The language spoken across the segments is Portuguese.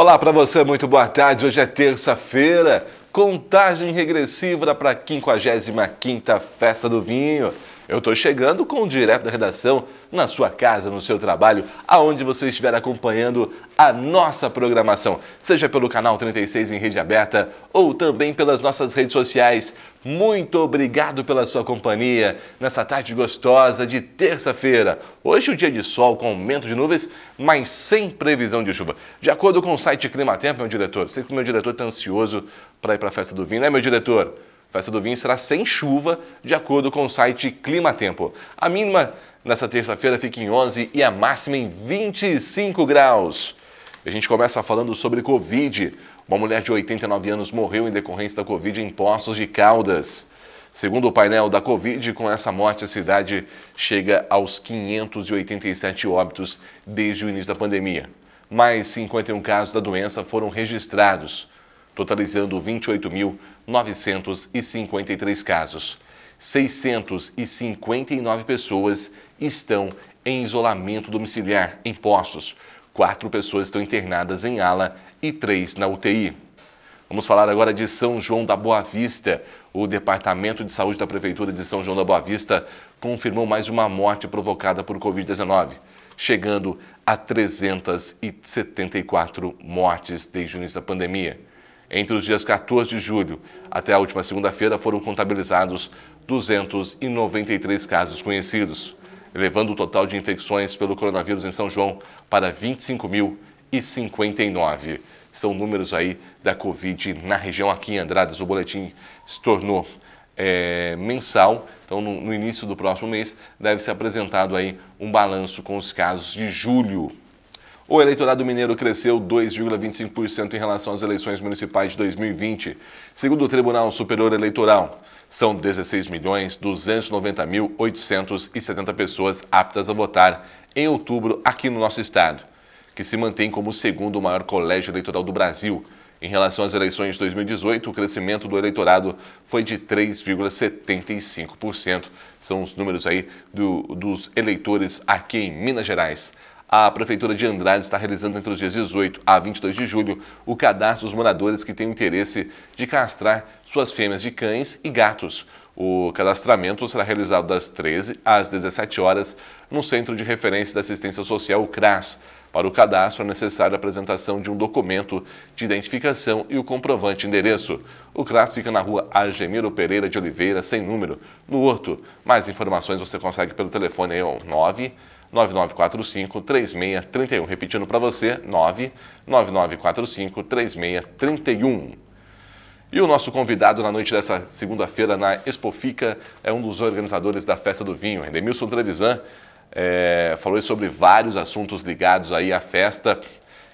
Olá para você, muito boa tarde. Hoje é terça-feira, contagem regressiva para a 55ª Festa do Vinho. Eu estou chegando com o Direto da Redação na sua casa, no seu trabalho, aonde você estiver acompanhando a nossa programação, seja pelo canal 36 em rede aberta ou também pelas nossas redes sociais. Muito obrigado pela sua companhia nessa tarde gostosa de terça-feira. Hoje é o um dia de sol com aumento de nuvens, mas sem previsão de chuva. De acordo com o site Clima Tempo, meu diretor, sei que o meu diretor está ansioso para ir para a festa do vinho, né, meu diretor? Festa do Vinho será sem chuva, de acordo com o site Climatempo. A mínima nesta terça-feira fica em 11 e a máxima em 25 graus. A gente começa falando sobre Covid. Uma mulher de 89 anos morreu em decorrência da Covid em Poços de Caldas. Segundo o painel da Covid, com essa morte, a cidade chega aos 587 óbitos desde o início da pandemia. Mais 51 casos da doença foram registrados totalizando 28.953 casos. 659 pessoas estão em isolamento domiciliar em postos. Quatro pessoas estão internadas em ala e três na UTI. Vamos falar agora de São João da Boa Vista. O Departamento de Saúde da Prefeitura de São João da Boa Vista confirmou mais uma morte provocada por Covid-19, chegando a 374 mortes desde o início da pandemia. Entre os dias 14 de julho até a última segunda-feira foram contabilizados 293 casos conhecidos, elevando o total de infecções pelo coronavírus em São João para 25.059. São números aí da Covid na região aqui em Andradas. O boletim se tornou é, mensal. Então, no, no início do próximo mês, deve ser apresentado aí um balanço com os casos de julho. O eleitorado mineiro cresceu 2,25% em relação às eleições municipais de 2020, segundo o Tribunal Superior Eleitoral. São 16.290.870 pessoas aptas a votar em outubro aqui no nosso estado, que se mantém como o segundo maior colégio eleitoral do Brasil. Em relação às eleições de 2018, o crescimento do eleitorado foi de 3,75%. São os números aí do, dos eleitores aqui em Minas Gerais a Prefeitura de Andrade está realizando entre os dias 18 a 22 de julho o cadastro dos moradores que têm interesse de castrar suas fêmeas de cães e gatos. O cadastramento será realizado das 13 às 17 horas no Centro de Referência da Assistência Social, o CRAS. Para o cadastro é necessária a apresentação de um documento de identificação e o comprovante de endereço. O CRAS fica na rua Argemiro Pereira de Oliveira, sem número, no Horto. Mais informações você consegue pelo telefone aí, 9 9945-3631. Repetindo para você, 99945-3631. E o nosso convidado na noite dessa segunda-feira na Expofica é um dos organizadores da Festa do Vinho, Edemilson Trevisan. É, falou sobre vários assuntos ligados aí à festa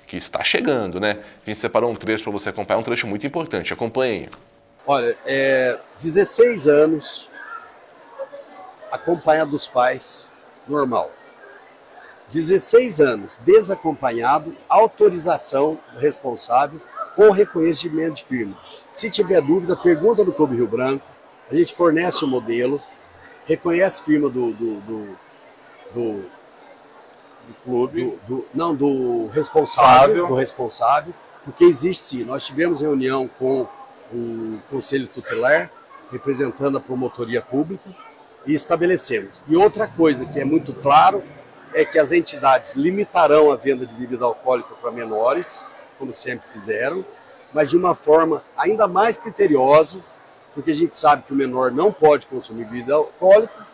que está chegando, né? A gente separou um trecho para você acompanhar, um trecho muito importante. Acompanhe. Olha, é, 16 anos, acompanhado dos pais, normal. 16 anos, desacompanhado, autorização do responsável com reconhecimento de firma. Se tiver dúvida, pergunta no Clube Rio Branco, a gente fornece o modelo, reconhece firma do, do, do, do, do clube, do, do, não, do responsável, do responsável, porque existe sim. Nós tivemos reunião com o Conselho Tutelar, representando a promotoria pública, e estabelecemos. E outra coisa que é muito claro é que as entidades limitarão a venda de bebida alcoólica para menores, como sempre fizeram, mas de uma forma ainda mais criteriosa, porque a gente sabe que o menor não pode consumir bebida alcoólica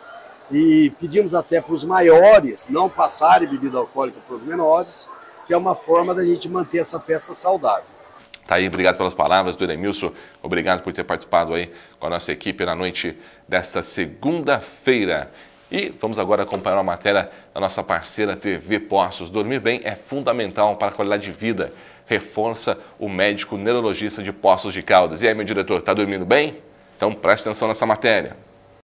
e pedimos até para os maiores não passarem bebida alcoólica para os menores, que é uma forma da gente manter essa festa saudável. Tá aí, obrigado pelas palavras do Edemilson, obrigado por ter participado aí com a nossa equipe na noite desta segunda-feira. E vamos agora acompanhar uma matéria da nossa parceira TV Poços. Dormir bem é fundamental para a qualidade de vida, reforça o médico neurologista de Poços de Caldas. E aí, meu diretor, está dormindo bem? Então preste atenção nessa matéria.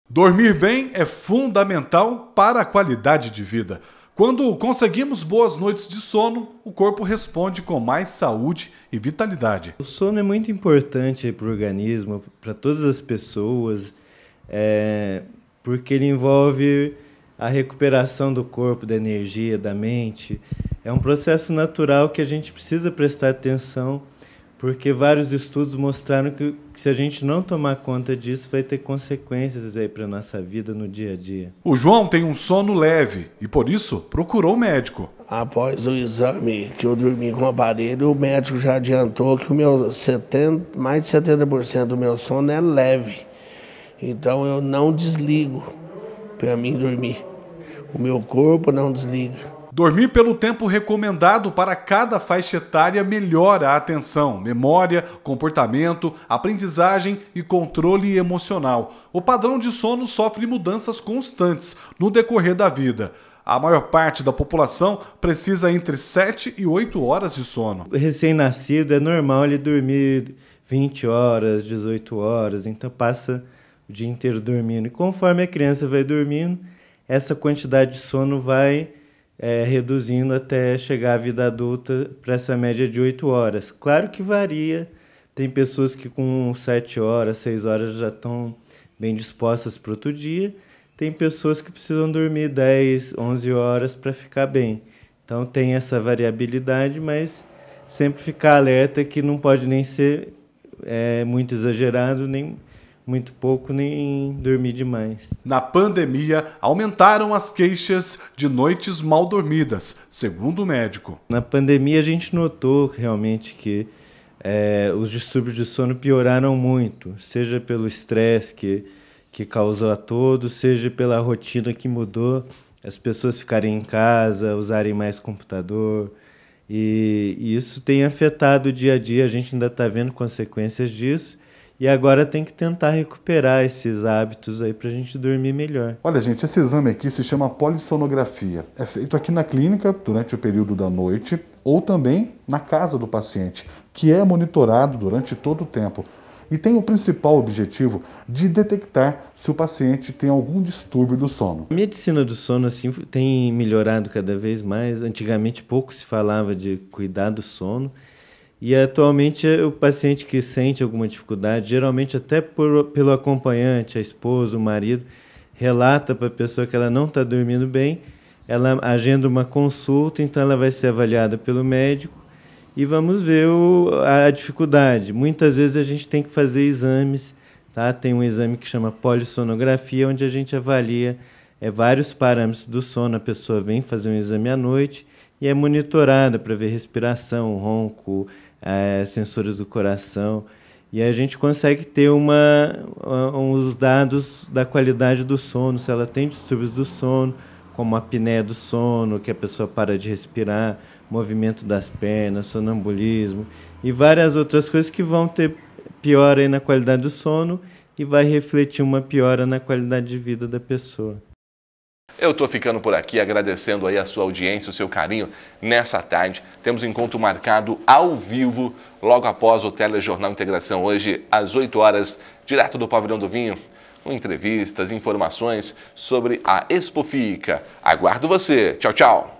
Dormir bem é fundamental para a qualidade de vida. Quando conseguimos boas noites de sono, o corpo responde com mais saúde e vitalidade. O sono é muito importante para o organismo, para todas as pessoas. É, porque ele envolve a recuperação do corpo, da energia, da mente. É um processo natural que a gente precisa prestar atenção, porque vários estudos mostraram que, que se a gente não tomar conta disso, vai ter consequências aí para nossa vida no dia a dia. O João tem um sono leve e por isso procurou o médico. Após o exame que eu dormi com o aparelho, o médico já adiantou que o meu 70, mais de 70% do meu sono é leve. Então eu não desligo para mim dormir. O meu corpo não desliga. Dormir pelo tempo recomendado para cada faixa etária melhora a atenção, memória, comportamento, aprendizagem e controle emocional. O padrão de sono sofre mudanças constantes no decorrer da vida. A maior parte da população precisa entre 7 e 8 horas de sono. Recém-nascido é normal ele dormir 20 horas, 18 horas, então passa o dia inteiro dormindo. E conforme a criança vai dormindo, essa quantidade de sono vai é, reduzindo até chegar à vida adulta para essa média de 8 horas. Claro que varia, tem pessoas que com 7 horas, 6 horas já estão bem dispostas para outro dia, tem pessoas que precisam dormir 10, 11 horas para ficar bem. Então tem essa variabilidade, mas sempre ficar alerta que não pode nem ser é, muito exagerado, nem muito pouco nem dormir demais. Na pandemia, aumentaram as queixas de noites mal dormidas, segundo o médico. Na pandemia, a gente notou realmente que é, os distúrbios de sono pioraram muito, seja pelo estresse que, que causou a todos, seja pela rotina que mudou, as pessoas ficarem em casa, usarem mais computador. E, e isso tem afetado o dia a dia, a gente ainda está vendo consequências disso e agora tem que tentar recuperar esses hábitos aí para a gente dormir melhor. Olha, gente, esse exame aqui se chama polissonografia. É feito aqui na clínica durante o período da noite ou também na casa do paciente, que é monitorado durante todo o tempo e tem o principal objetivo de detectar se o paciente tem algum distúrbio do sono. A medicina do sono assim tem melhorado cada vez mais. Antigamente pouco se falava de cuidar do sono e atualmente é, o paciente que sente alguma dificuldade, geralmente até por, pelo acompanhante, a esposa, o marido, relata para a pessoa que ela não está dormindo bem, ela agenda uma consulta, então ela vai ser avaliada pelo médico e vamos ver o, a dificuldade. Muitas vezes a gente tem que fazer exames, tá? Tem um exame que chama polissonografia, onde a gente avalia é, vários parâmetros do sono. A pessoa vem fazer um exame à noite e é monitorada para ver respiração, ronco, é, sensores do coração. E a gente consegue ter uma, uns dados da qualidade do sono, se ela tem distúrbios do sono, como a apneia do sono, que a pessoa para de respirar, movimento das pernas, sonambulismo e várias outras coisas que vão ter piora na qualidade do sono e vai refletir uma piora na qualidade de vida da pessoa. Eu estou ficando por aqui, agradecendo aí a sua audiência, o seu carinho nessa tarde. Temos encontro marcado ao vivo, logo após o Telejornal Integração, hoje às 8 horas, direto do Pavilhão do Vinho Com entrevistas, informações sobre a Expo Fica. Aguardo você. Tchau, tchau.